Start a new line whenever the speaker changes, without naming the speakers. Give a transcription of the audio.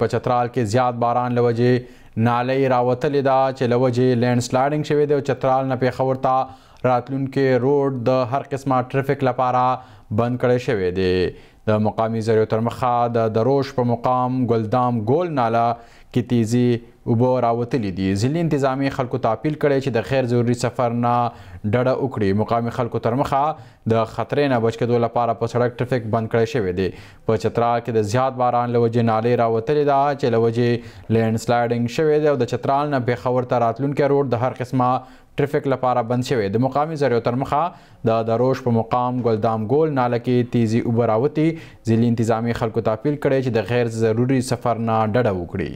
په چترال کې زیات باران لوجه نالې راوتلې ده چې لوجه لینډ سلایډینګ شوې ده او چترال نه پیښور ته راتلونکو روډ د هر قسمه ټریفیک لپاره بند کړی شوی دی د مقامی زریو تر مخه د دروش په مقام ګلدام ګول ناله کې تیزی وبو راوتلې دي ځلې انتظامی خلکو ته اپیل کړي چې د غیر ضروري سفر نه ډډه وکړي مقامی خلکو تر مخه د خطرې نه بچ کېدو لپاره په سړک ټریفیک بند کړی شوی دی په چترا کې د زیات باران لوجې نالې راوتلې ده چې لوجې لینډ سلایډینګ شوی دی او د چترال نه پیښور ته راتلونکي روډ د هر قسمه ټریفیک لپاره بند شوی د مقامي زریو تر مخه د دروش په مقام ګلدام ګول ناله کې تیزی وبراوتی ځلې انتظامی خلکو ته اپیل کړي چې د غیر ضروري سفر نه ډډه وکړي